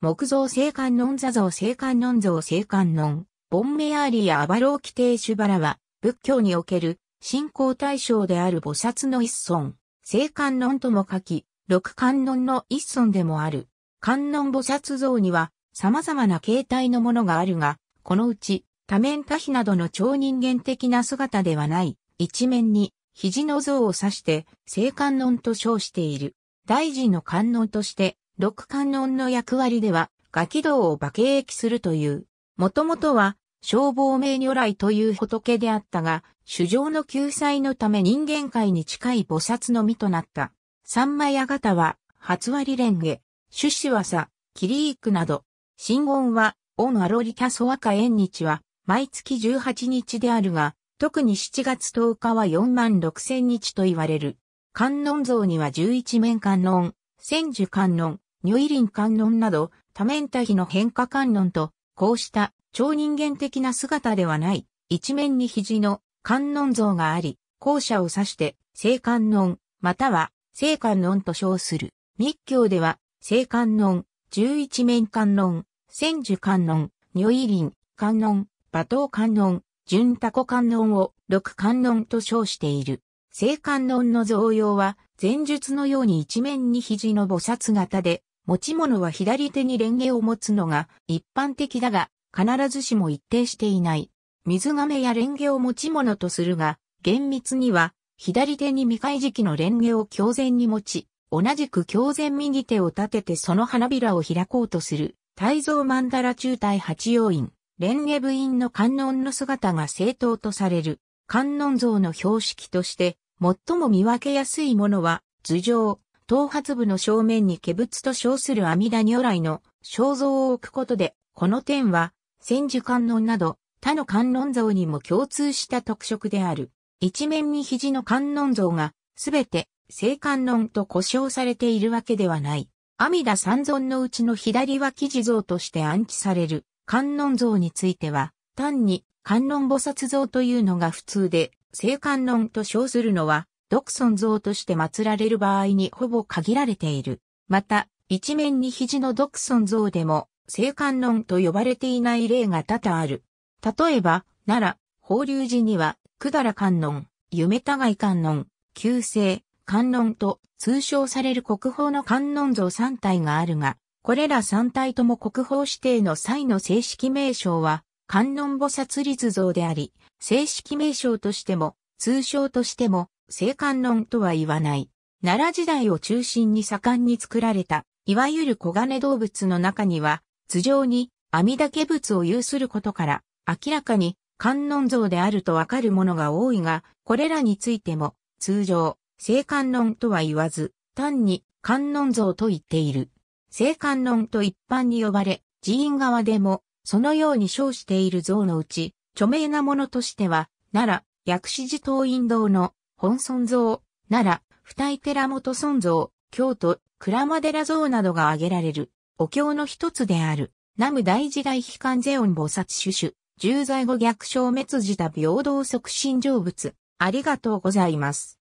木造聖観音座像聖観音像聖観音、ボンメアーリやアバローキテーシュバラは、仏教における信仰対象である菩薩の一尊、聖観音とも書き、六観音の一尊でもある。観音菩薩像には、様々な形態のものがあるが、このうち、多面多比などの超人間的な姿ではない、一面に、肘の像を指して、聖観音と称している。大臣の観音として、六観音の役割では、ガキ道を馬け役するという。もともとは、消防名如来という仏であったが、主上の救済のため人間界に近い菩薩の身となった。三枚あがたは、初割蓮華、趣子はさ、キリークなど、新言は、オンアロリキャソワカ縁日は、毎月18日であるが、特に7月10日は4万6千日と言われる。観音像には11面観音、千樹観音、如意輪観音など、多面体の変化観音と、こうした超人間的な姿ではない、一面に肘の観音像があり、後者を指して、聖観音、または聖観音と称する。密教では、聖観音、十一面観音、千樹観音、如意輪、観音、馬頭観音、純タコ観音を六観音と称している。聖観音の造用は、前述のように一面に肘の菩薩型で、持ち物は左手にレンゲを持つのが一般的だが、必ずしも一定していない。水亀やレンゲを持ち物とするが、厳密には、左手に未開時期のレンゲを強然に持ち、同じく強然右手を立ててその花びらを開こうとする、大蔵曼荼羅中隊八要員、レンゲ部員の観音の姿が正当とされる、観音像の標識として、最も見分けやすいものは、頭上、頭髪部の正面に化物と称する阿弥陀如来の肖像を置くことで、この点は、千手観音など、他の観音像にも共通した特色である。一面に肘の観音像が、すべて、聖観音と呼称されているわけではない。阿弥陀三尊のうちの左脇地像として安置される観音像については、単に観音菩薩像というのが普通で、聖観音と称するのは、独尊像として祀られる場合にほぼ限られている。また、一面に肘の独尊像でも、聖観音と呼ばれていない例が多々ある。例えば、奈良、法隆寺には、百済観音、夢互い観音、旧姓、観音と通称される国宝の観音像3体があるが、これら3体とも国宝指定の際の正式名称は、観音菩薩立像であり、正式名称としても、通称としても、聖観音とは言わない。奈良時代を中心に盛んに作られた、いわゆる小金動物の中には、頭上に阿弥陀仏を有することから、明らかに観音像であるとわかるものが多いが、これらについても、通常、聖観音とは言わず、単に観音像と言っている。聖観音と一般に呼ばれ、寺院側でもそのように称している像のうち、著名なものとしては、奈良、薬師寺東院堂の本尊像、奈良、二井寺元尊像、京都、鞍馬寺像などが挙げられる、お経の一つである、南無大時代悲観世音菩薩主主、重罪後逆消滅自多平等促進成仏。ありがとうございます。